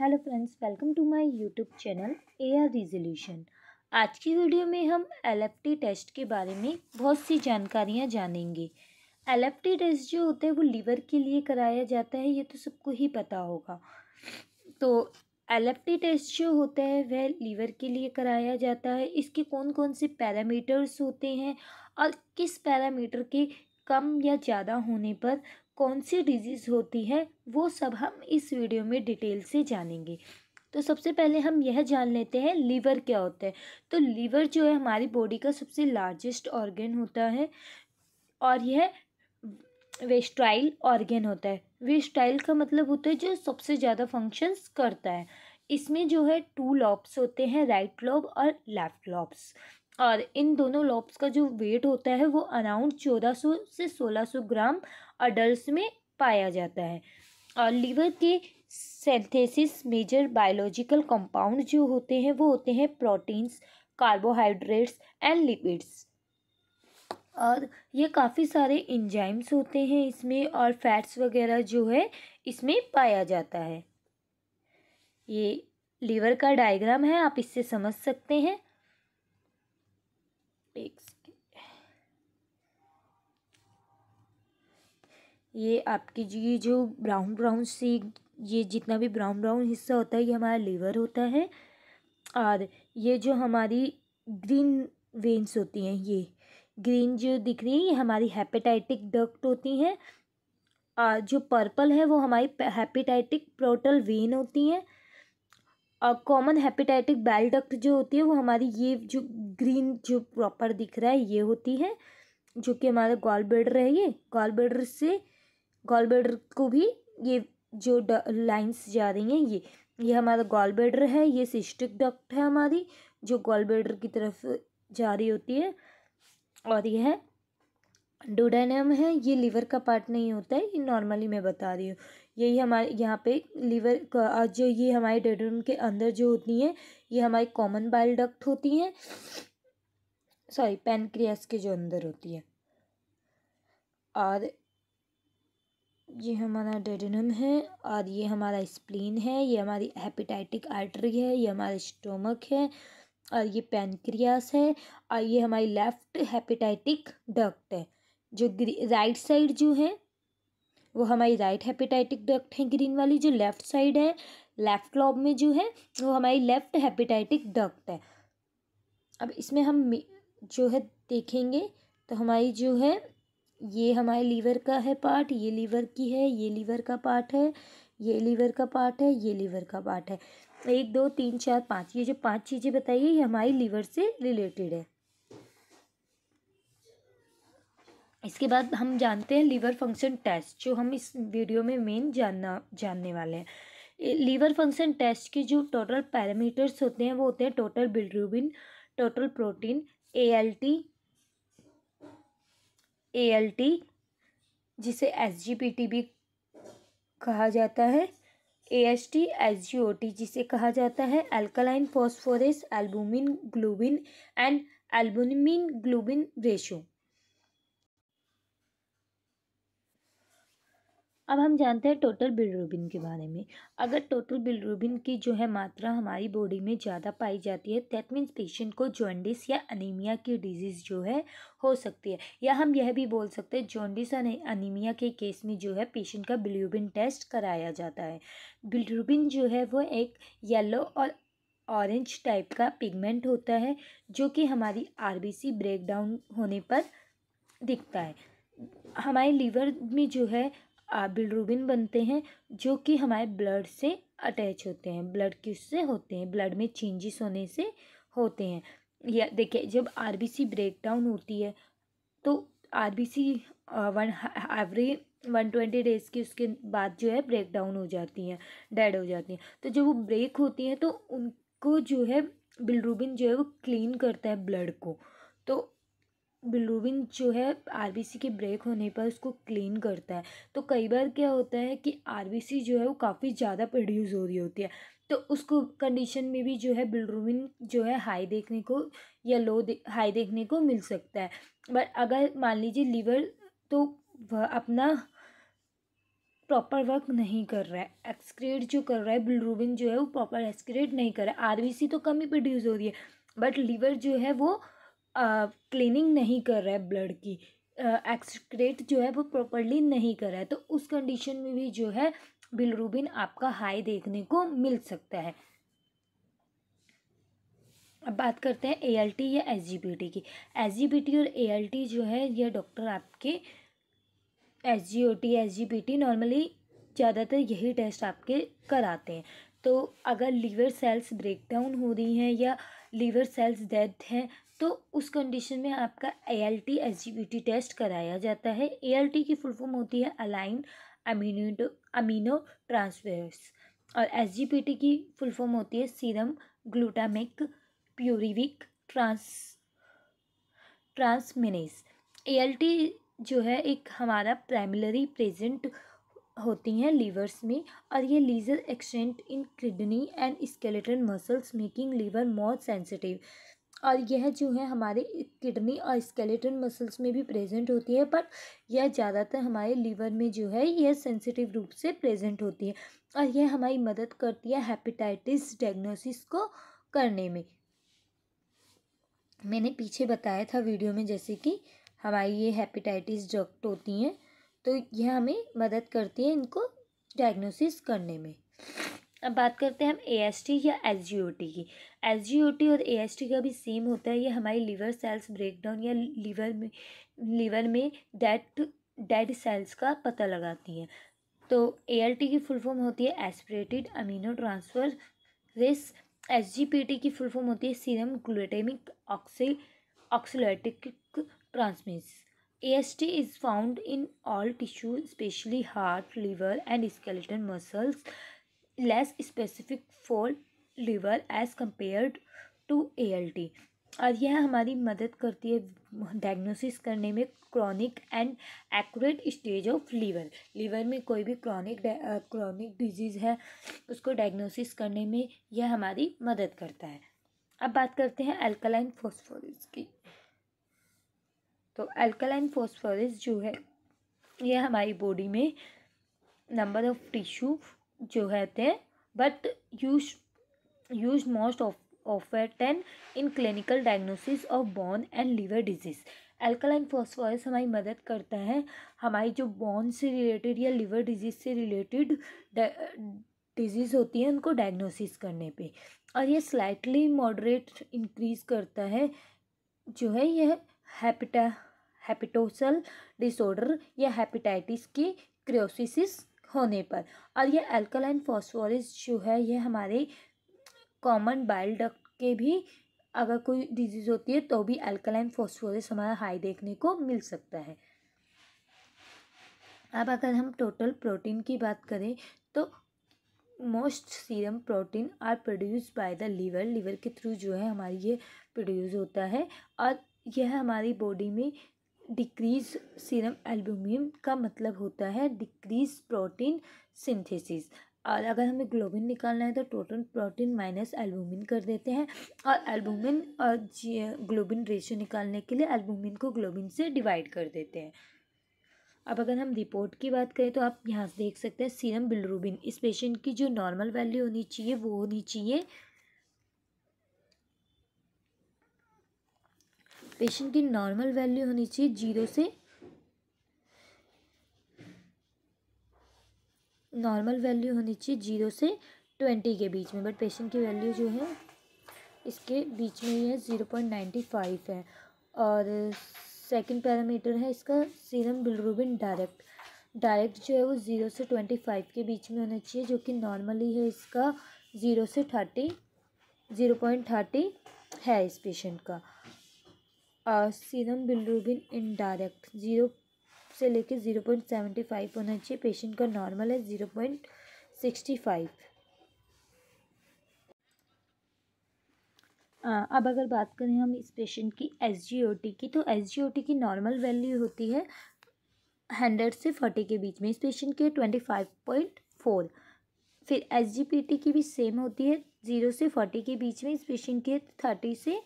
Hello friends welcome to my YouTube channel AR resolution आज की video में हम एलएफटी टेस्ट के बारे में बहुत सी जानकारियाँ जानेंगे एलएफटी टेस्ट जो होता है वो लीवर के लिए कराया जाता है ये तो सबको ही पता होगा तो एलएफटी टेस्ट जो होता है वह लीवर के लिए कराया जाता है इसके कौन कौन से पैरामीटर्स होते हैं और किस पैरामीटर के कम या ज़्यादा होने पर कौन सी डिजीज़ होती है वो सब हम इस वीडियो में डिटेल से जानेंगे तो सबसे पहले हम यह जान लेते हैं लीवर क्या होता है तो लीवर जो है हमारी बॉडी का सबसे लार्जेस्ट ऑर्गेन होता है और यह वेस्टाइल ऑर्गेन होता है वेस्टाइल का मतलब होता है जो सबसे ज़्यादा फंक्शंस करता है इसमें जो है टू लॉब्स होते हैं राइट लॉब और लेफ्ट लॉब्स और इन दोनों लॉब्स का जो वेट होता है वो अराउंड चौदह सौ से सोलह सौ ग्राम अडल्ट में पाया जाता है और लीवर के सेंथेसिस मेजर बायोलॉजिकल कंपाउंड जो होते हैं वो होते हैं प्रोटीन्स कार्बोहाइड्रेट्स एंड लिपिड्स और ये काफ़ी सारे इंजाइम्स होते हैं इसमें और फैट्स वगैरह जो है इसमें पाया जाता है ये लीवर का डायग्राम है आप इससे समझ सकते हैं एक ये आपकी जो ये जो ब्राउन ब्राउन सी ये जितना भी ब्राउन ब्राउन हिस्सा होता है ये हमारा लीवर होता है और ये जो हमारी ग्रीन वेंस होती हैं ये ग्रीन जो दिख रही है ये हमारी हेपेटाइटिक डक्ट होती हैं और जो पर्पल है वो हमारी हेपेटाइटिक प्रोटल वेन होती हैं और कॉमन हेपेटाइटिक बैल डक्ट जो होती है वो हमारी ये जो ग्रीन जो प्रॉपर दिख रहा है ये होती है जो कि हमारा गॉल बेडर है ये गॉल बेडर से गॉल बेडर को भी ये जो लाइन्स जा रही हैं ये ये हमारा गॉल बेडर है ये सिस्टिक डक्ट है हमारी जो गॉल बेडर की तरफ जा रही होती है और यह है डोडानम है ये लीवर का पार्ट नहीं होता है ये नॉर्मली मैं बता रही हूँ यही हमारे यहाँ पे लीवर का जो ये हमारे डेडम के अंदर जो होती हैं ये हमारी कॉमन बाइल डक्ट होती हैं सॉरी पेनक्रियास के जो अंदर होती है और ये हमारा डेडेनम है और ये हमारा स्प्लीन है ये हमारी हेपेटाइटिक आर्टरी है ये हमारा स्टोमक है और ये पेनक्रियास है और ये हमारी लेफ्ट हेपेटाइटिक डक्ट है जो राइट साइड जो है वो हमारी राइट हेपेटाइटिक डक्ट है ग्रीन वाली जो लेफ्ट साइड है लेफ्ट लॉब में जो है वो हमारी लेफ्ट हेपेटाइटिक डक्ट है अब इसमें हम जो है देखेंगे तो हमारी जो है ये हमारे लीवर का है पार्ट ये लीवर की है ये लीवर का पार्ट है ये लीवर का पार्ट है ये लीवर का पार्ट है एक दो तीन चार पाँच ये जो पांच चीज़ें बताइए ये हमारी लीवर से रिलेटेड है इसके बाद हम जानते हैं लीवर फंक्शन टेस्ट जो हम इस वीडियो में मेन जानना जानने वाले हैं लीवर फंक्शन टेस्ट के जो टोटल पैरामीटर्स होते हैं वो होते हैं total bilirubin total protein A A L T जिसे एस जी पी टी भी कहा जाता है A S T S G O T जिसे कहा जाता है alkaline phosphorus albumin globulin and albumin globulin ratio अब हम जानते हैं टोटल बिलरूबिन के बारे में अगर टोटल बिलरूबिन की जो है मात्रा हमारी बॉडी में ज़्यादा पाई जाती है दैट मीन्स पेशेंट को जॉन्डिस या अनीमिया की डिजीज़ जो है हो सकती है या हम यह भी बोल सकते हैं जॉन्डिस या अनीमिया के केस में जो है पेशेंट का बिलरूबिन टेस्ट कराया जाता है बिलरूबिन जो है वो एक येलो और ऑरेंज टाइप का पिगमेंट होता है जो कि हमारी ब्रेक ब्रेकडाउन होने पर दिखता है हमारे लीवर में जो है बिलरूबिन बनते हैं जो कि हमारे ब्लड से अटैच होते हैं ब्लड किससे होते हैं ब्लड में चेंजेस होने से होते हैं या देखिए जब आरबीसी ब्रेकडाउन होती है तो RBC one every one twenty days की उसके बाद जो है ब्रेक डाउन हो जाती हैं डेड हो जाती हैं तो जब वो ब्रेक होती हैं तो उनको जो है बिलरूबिन जो है वो क्लीन करता है ब्लड को तो बिलूबिन जो है आरबीसी के ब्रेक होने पर उसको क्लीन करता है तो कई बार क्या होता है कि आरबीसी जो है वो काफ़ी ज़्यादा प्रोड्यूस हो रही होती है तो उसको कंडीशन में भी जो है बिलरूबिन जो है हाई देखने को या लो दे, हाई देखने को मिल सकता है बट अगर मान लीजिए लीवर तो वह अपना प्रॉपर वर्क नहीं कर रहा है एक्सक्रेट जो कर रहा है बिलरूबिन जो है वो प्रॉपर एक्सक्रेट नहीं कर रहा है सी तो कम ही प्रोड्यूस हो रही है बट लीवर जो है वो क्लीनिंग नहीं कर रहा है ब्लड की एक्सक्रेट जो है वो प्रॉपरली नहीं कर रहा है तो उस कंडीशन में भी जो है बिलरूबिन आपका हाई देखने को मिल सकता है अब बात करते हैं ए या एस की एस और ए जो है यह डॉक्टर आपके एस पी टी नॉर्मली ज़्यादातर यही टेस्ट आपके कराते हैं तो अगर लीवर सेल्स ब्रेकडाउन हो रही हैं या लीवर सेल्स डेथ हैं तो उस कंडीशन में आपका A L T S G T test कराया जाता है ए टी की फुल फॉर्म होती है अलाइन अमीनो अमीनो ट्रांसफेस और एस जी पी टी की फुल फॉर्म होती है serum glutamic pyruvic trans transaminase A L T जो है एक हमारा प्राइमरी प्रेजेंट होती हैं लीवर्स में और ये lesser extent in kidney and skeleton muscles making liver more sensitive और यह जो है हमारे किडनी और स्केलेटन मसल्स में भी प्रेजेंट होती है पर यह ज़्यादातर हमारे लीवर में जो है यह सेंसिटिव रूप से प्रेजेंट होती है और यह हमारी मदद करती है हेपेटाइटिस डायग्नोसिस को करने में मैंने पीछे बताया था वीडियो में जैसे कि हमारी ये हेपेटाइटिस डक्ट होती हैं तो यह हमें मदद करती है इनको डायग्नोसिस करने में अब बात करते हैं हम एएसटी या एसजीओटी की एसजीओटी और एएसटी का भी सेम होता है ये हमारी लीवर सेल्स ब्रेकडाउन या लीवर में लीवर में डेड डेड सेल्स का पता लगाती हैं तो एएलटी की फुल फॉर्म होती है aspirated amino transfer race SGPT की फुल फॉर्म होती है serum glutamic oxy oxaloacetic transaminase AST is found in all tissue, especially heart, liver and skeletal muscles. Less specific for liver as compared to ALT. और यह हमारी मदद करती है diagnosis करने में chronic and accurate stage of liver liver में कोई भी क्रॉनिक क्रॉनिक डिजीज़ है उसको डायग्नोसिस करने में यह हमारी मदद करता है अब बात करते हैं अल्कलाइन फॉस्फोरस की तो अल्कलाइन फॉस्फोरस जो है ये हमारी बॉडी में नंबर ऑफ टिश्यू जो है थे but use use most of often in clinical diagnosis of bone and liver disease alkaline phosphorus हमारी मदद करता है हमारी जो बोन से रिलेटेड या लिवर डिजीज़ से रिलेटेड डिजीज़ होती है उनको डायग्नोसिस करने पे और ये स्लाइटली मॉडरेट इंक्रीज़ करता है जो है यह हैपिटा हैपिटोसल डिसऑर्डर या हेपेटाइटिस की क्रियोसिस होने पर और यह अल्कलाइन फॉस्फोरस जो है यह हमारे कॉमन बाइल डक्ट के भी अगर कोई डिजीज़ होती है तो भी अल्कलाइन फॉस्फोरस हमारा हाई देखने को मिल सकता है अब अगर हम टोटल प्रोटीन की बात करें तो most serum protein are produce by the liver liver के थ्रू जो है हमारी ये प्रोड्यूस होता है और यह हमारी बॉडी में डिक्रीज सीरम एल्ब्यूमिन का मतलब होता है डिक्रीज प्रोटीन सिंथेसिस और अगर हमें ग्लोबिन निकालना है तो टोटल प्रोटीन माइनस एल्बुमिन कर देते हैं और एल्बुमिन और ग्लोबिन रेशियो निकालने के लिए एल्बुमिन को ग्लोबिन से डिवाइड कर देते हैं अब अगर हम रिपोर्ट की बात करें तो आप यहाँ से देख सकते हैं सीरम बिलरूबिन इस पेशेंट की जो नॉर्मल वैल्यू होनी चाहिए वो होनी चाहिए पेशेंट की नॉर्मल वैल्यू होनी चाहिए जीरो से नॉर्मल वैल्यू होनी चाहिए जीरो से ट्वेंटी के बीच में बट पेशेंट की वैल्यू जो है इसके बीच में ही है ज़ीरो पॉइंट नाइन्टी फाइव है और सेकंड पैरामीटर है इसका सीरम बिलरूबिन डायरेक्ट डायरेक्ट जो है वो ज़ीरो से ट्वेंटी फाइव के बीच में होना चाहिए जो कि नॉर्मली है इसका ज़ीरो से थर्टी ज़ीरो पॉइंट थर्टी है इस पेशेंट का सीरम बिलरूबिन इनडायरेक्ट ज़ीरो से लेके ज़ीरो पॉइंट सेवेंटी फाइव होना चाहिए पेशेंट का नॉर्मल है ज़ीरो पॉइंट सिक्सटी फाइव अब अगर बात करें हम इस पेशेंट की एस की तो एस की नॉर्मल वैल्यू होती है हंड्रेड से फोर्टी के बीच में इस पेशेंट के ट्वेंटी फाइव पॉइंट फोर फिर एस की भी सेम होती है ज़ीरो से फोर्टी के बीच में इस पेशेंट के थर्टी से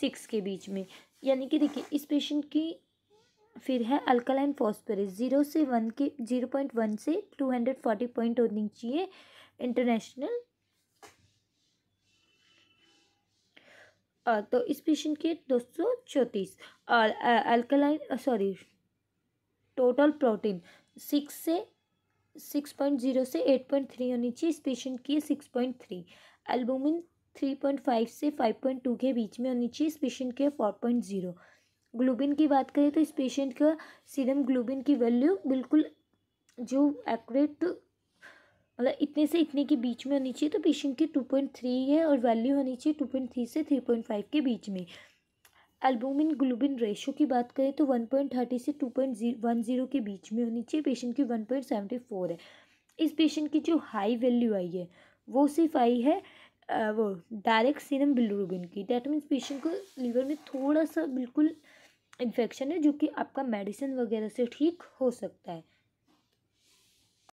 सिक्स के बीच में यानी कि देखिए इस पेशेंट की फिर है अल्कलाइन फॉस्फोरस जीरो से वन के जीरो पॉइंट वन से टू हंड्रेड फोर्टी पॉइंट होनी चाहिए इंटरनेशनल तो इस पेशेंट के दो सौ चौंतीस और alkaline sorry total protein six से सिक्स पॉइंट जीरो से एट पॉइंट थ्री होनी चाहिए इस पेशेंट की six point three albumin three point five से फाइव पॉइंट टू के बीच में होनी चाहिए इस पेशेंट के फोर पॉइंट ज़ीरो ग्लोबिन की बात करें तो इस पेशेंट का सीरम ग्लोबिन की वैल्यू बिल्कुल जो एक्यूरेट मतलब इतने से इतने के बीच में होनी चाहिए तो पेशेंट की टू पॉइंट थ्री है और वैल्यू होनी चाहिए टू पॉइंट थ्री से थ्री पॉइंट फाइव के बीच में एल्बुमिन ग्लूबिन रेशो की बात करें तो वन पॉइंट थर्टी से टू पॉइंट वन ज़ीरो के बीच में होनी चाहिए पेशेंट की वन पॉइंट सेवेंटी फोर है इस पेशेंट की जो हाई वैल्यू आई है वो सिर्फ आई है वो डायरेक्ट सीरम बिलरूबिन की डैट मीन्स पेशेंट को लीवर में थोड़ा सा बिल्कुल इन्फेक्शन है जो कि आपका मेडिसिन वगैरह से ठीक हो सकता है